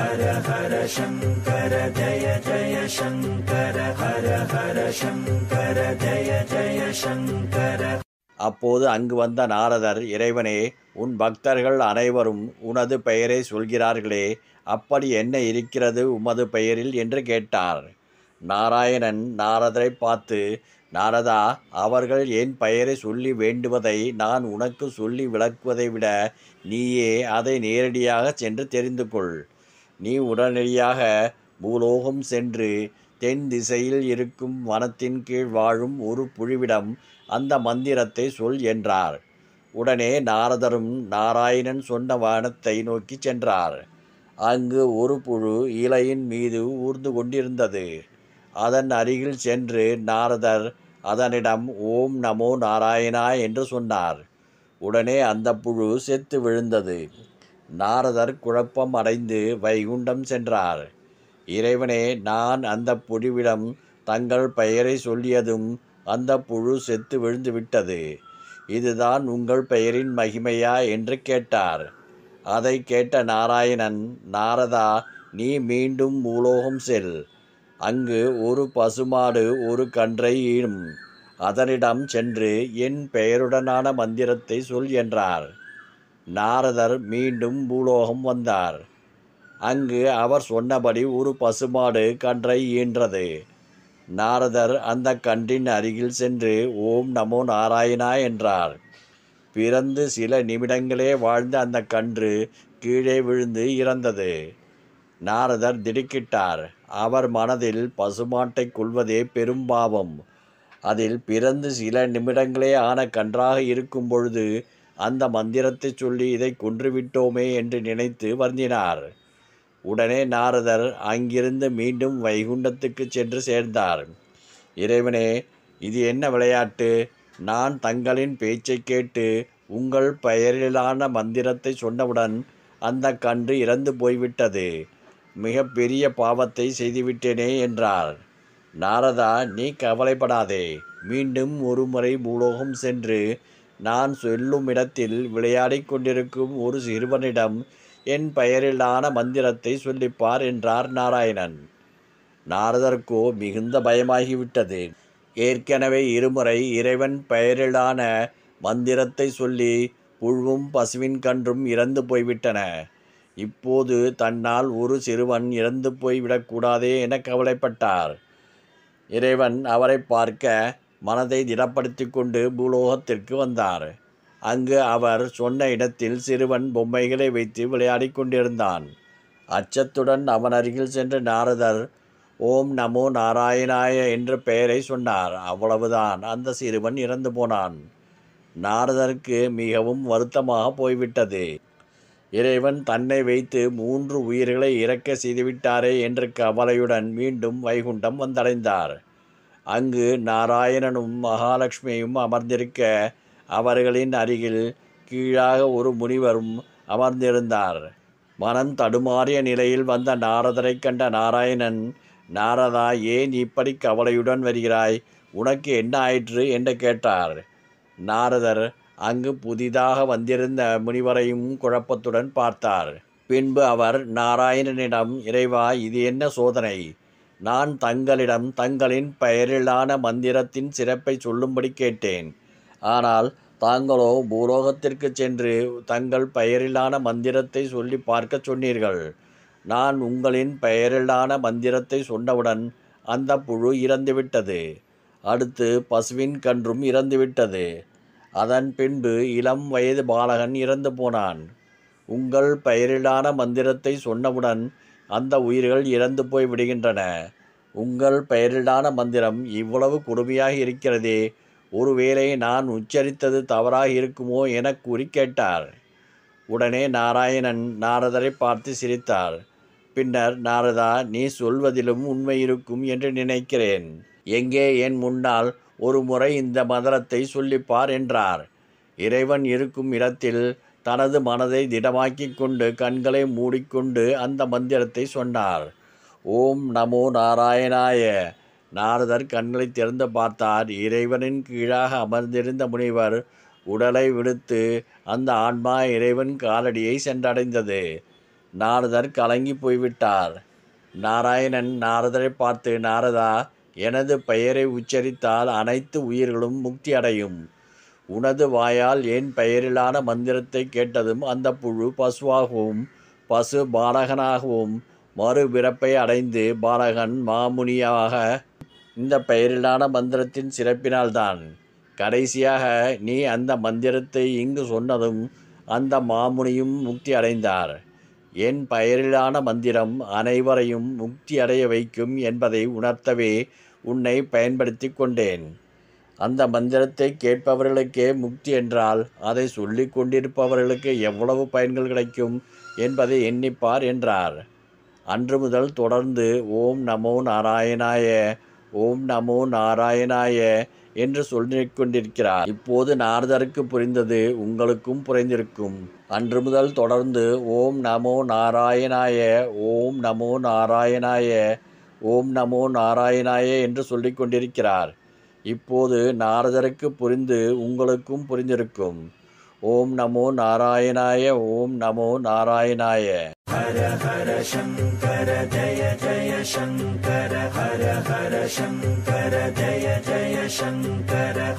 ஹர ஹர சங்கர ஜய ஜய சங்கர ஹர ஹர சங்கர ஜய ஜய சங்கர அப்போது அங்கு வந்த நாரதர் இறைவனே உன் பக்தர்கள் அனைவரும் உனது பெயரை சொல்கிறார்களே அப்படி என்ன இருக்கிறது உமது பெயரில் என்று கேட்டார் நாராயணன் நாரதரை பார்த்து நாரதா அவர்கள் என் பெயரை சொல்லி வேண்டுவதை நான் உனக்கு சொல்லி விளக்குவதை விட நீயே அதை நேரடியாக சென்று தெரிந்து கொள் நீ உடனடியாக பூலோகம் சென்று தென் திசையில் இருக்கும் வனத்தின் கீழ் வாழும் ஒரு புழுவிடம் அந்த மந்திரத்தை சொல் என்றார் உடனே நாரதரும் நாராயணன் சொன்ன வானத்தை நோக்கி சென்றார் அங்கு ஒரு புழு இலையின் மீது ஊர்ந்து கொண்டிருந்தது அதன் அருகில் சென்று நாரதர் அதனிடம் ஓம் நமோ நாராயணா என்று சொன்னார் உடனே அந்த புழு செத்து விழுந்தது நாரதர் குழப்பம் அடைந்து வைகுண்டம் சென்றார் இறைவனே நான் அந்த புழுவிடம் தங்கள் பெயரை சொல்லியதும் அந்த புழு செத்து விழுந்து விட்டது இதுதான் உங்கள் பெயரின் மகிமையா என்று கேட்டார் அதை கேட்ட நாராயணன் நாரதா நீ மீண்டும் மூலோகம் செல் அங்கு ஒரு பசுமாடு ஒரு கன்றை ஈடும் அதனிடம் சென்று என் பெயருடனான மந்திரத்தை சொல் என்றார் நாரதர் மீண்டும் பூலோகம் வந்தார் அங்கு அவர் சொன்னபடி ஒரு பசுமாடு கன்றை ஈன்றது நாரதர் அந்த கன்றின் அருகில் சென்று ஓம் நமோ நாராயணா என்றார் பிறந்து சில நிமிடங்களே வாழ்ந்த அந்த கன்று கீழே விழுந்து இறந்தது நாரதர் திடுக்கிட்டார் அவர் மனதில் பசுமாட்டை கொள்வதே பெரும் பாவம் அதில் பிறந்து சில நிமிடங்களே ஆன கன்றாக இருக்கும் பொழுது அந்த மந்திரத்தை சொல்லி இதை கொன்றுவிட்டோமே என்று நினைத்து வருந்தினார் உடனே நாரதர் அங்கிருந்து மீண்டும் வைகுண்டத்துக்கு சென்று சேர்ந்தார் இறைவனே இது என்ன விளையாட்டு நான் தங்களின் பேச்சை கேட்டு உங்கள் பெயரிலான மந்திரத்தை சொன்னவுடன் அந்த கன்று இறந்து போய்விட்டது மிக பெரிய பாவத்தை செய்துவிட்டேனே என்றார் நாரதா நீ கவலைப்படாதே மீண்டும் ஒரு முறை பூலோகம் சென்று நான் சொல்லும் இடத்தில் விளையாடிக் கொண்டிருக்கும் ஒரு சிறுவனிடம் என் பெயரிலான மந்திரத்தை சொல்லிப்பார் என்றார் நாராயணன் நாரதர்க்கோ மிகுந்த பயமாகிவிட்டது ஏற்கனவே இருமுறை இறைவன் பெயரிலான மந்திரத்தை சொல்லி புழுவும் பசுவின் கன்றும் இறந்து போய்விட்டன இப்போது தன்னால் ஒரு சிறுவன் இறந்து போய்விடக்கூடாதே என கவலைப்பட்டார் இறைவன் அவரை பார்க்க மனதை திடப்படுத்தி கொண்டு பூலோகத்திற்கு வந்தார் அங்கு அவர் சொன்ன இடத்தில் சிறுவன் பொம்மைகளை வைத்து விளையாடி கொண்டிருந்தான் அச்சத்துடன் அவன் அருகில் சென்ற நாரதர் ஓம் நமோ நாராயணாய என்ற பெயரை சொன்னார் அவ்வளவுதான் அந்த சிறுவன் இறந்து போனான் நாரதருக்கு மிகவும் வருத்தமாக போய்விட்டது இறைவன் தன்னை வைத்து மூன்று உயிர்களை இறக்க செய்துவிட்டாரே என்ற கவலையுடன் மீண்டும் வைகுண்டம் வந்தடைந்தார் அங்கு நாராயணனும் மகாலட்சுமியும் அமர்ந்திருக்க அவர்களின் அருகில் கீழாக ஒரு முனிவரும் அமர்ந்திருந்தார் மனம் தடுமாறிய நிலையில் வந்த நாரதரை கண்ட நாராயணன் நாரதா ஏன் இப்படி கவலையுடன் வருகிறாய் உனக்கு என்ன ஆயிற்று என்று கேட்டார் நாரதர் அங்கு புதிதாக வந்திருந்த முனிவரையும் குழப்பத்துடன் பார்த்தார் பின்பு அவர் நாராயணனிடம் இறைவா இது என்ன சோதனை நான் தங்களிடம் தங்களின் பெயரிலான மந்திரத்தின் சிறப்பை சொல்லும்படி கேட்டேன் ஆனால் தாங்களோ பூலோகத்திற்கு சென்று தங்கள் பெயரிலான மந்திரத்தை சொல்லி பார்க்க சொன்னீர்கள் நான் உங்களின் பெயரிலான மந்திரத்தை சொன்னவுடன் அந்த புழு இறந்துவிட்டது அடுத்து பசுவின் கன்றும் இறந்துவிட்டது அதன் பின்பு இளம் வயது பாலகன் இறந்து போனான் உங்கள் பெயரிலான மந்திரத்தை சொன்னவுடன் அந்த உயிர்கள் இறந்து போய் விடுகின்றன உங்கள் பெயரிலான மந்திரம் இவ்வளவு கொடுமையாக இருக்கிறதே ஒருவேளை நான் உச்சரித்தது தவறாக இருக்குமோ என கூறி கேட்டார் உடனே நாராயணன் நாரதரை பார்த்து சிரித்தார் பின்னர் நாரதா நீ சொல்வதிலும் உண்மை இருக்கும் என்று நினைக்கிறேன் எங்கே என் முன்னால் ஒரு முறை இந்த மந்திரத்தை சொல்லிப்பார் என்றார் இறைவன் இருக்கும் இடத்தில் தனது மனதை திடமாக்கி கொண்டு கண்களை மூடிக்கொண்டு அந்த மந்திரத்தை சொன்னார் ஓம் நமோ நாராயணாய நாரதர் கண்களை திறந்து பார்த்தார் இறைவனின் கீழாக அமர்ந்திருந்த முனிவர் உடலை விடுத்து அந்த ஆன்மா இறைவன் காலடியை சென்றடைந்தது நாரதர் கலங்கி போய்விட்டார் நாராயணன் நாரதரை பார்த்து நாரதா எனது பெயரை உச்சரித்தால் அனைத்து உயிர்களும் முக்தி அடையும் உனது வாயால் என் பெயரிலான மந்திரத்தை கேட்டதும் அந்த புழு பசுவாகவும் பசு பாலகனாகவும் மறுபிறப்பை அடைந்து பாலகன் மாமுனியாக இந்த பெயரிலான மந்திரத்தின் சிறப்பினால்தான் கடைசியாக நீ அந்த மந்திரத்தை இங்கு சொன்னதும் அந்த மாமுனியும் முக்தி அடைந்தார் என் பெயரிலான மந்திரம் அனைவரையும் முக்தி அடைய வைக்கும் என்பதை உணர்த்தவே உன்னை பயன்படுத்தி கொண்டேன் அந்த மந்திரத்தை கேட்பவர்களுக்கே முக்தி என்றால் அதை சொல்லி கொண்டிருப்பவர்களுக்கு எவ்வளவு பயன்கள் கிடைக்கும் என்பதை எண்ணிப்பார் என்றார் அன்று முதல் தொடர்ந்து ஓம் நமோ நாராயணாய ஓம் நமோ நாராயணாய என்று சொல்லிக் கொண்டிருக்கிறார் இப்போது நாரதருக்கு புரிந்தது உங்களுக்கும் புரிந்திருக்கும் அன்று முதல் தொடர்ந்து ஓம் நமோ நாராயணாய ஓம் நமோ நாராயணாய ஓம் நமோ நாராயணாய என்று சொல்லிக் கொண்டிருக்கிறார் இப்போது நாரதருக்கு புரிந்து உங்களுக்கும் புரிந்திருக்கும் ஓம் நமோ நாராயணாய ஓம் நமோ நாராயணாய ஹர ஹர சங்கர ஜய ஜய சங்கர ஹர ஹர சங்கர ஜய ஜய சங்கர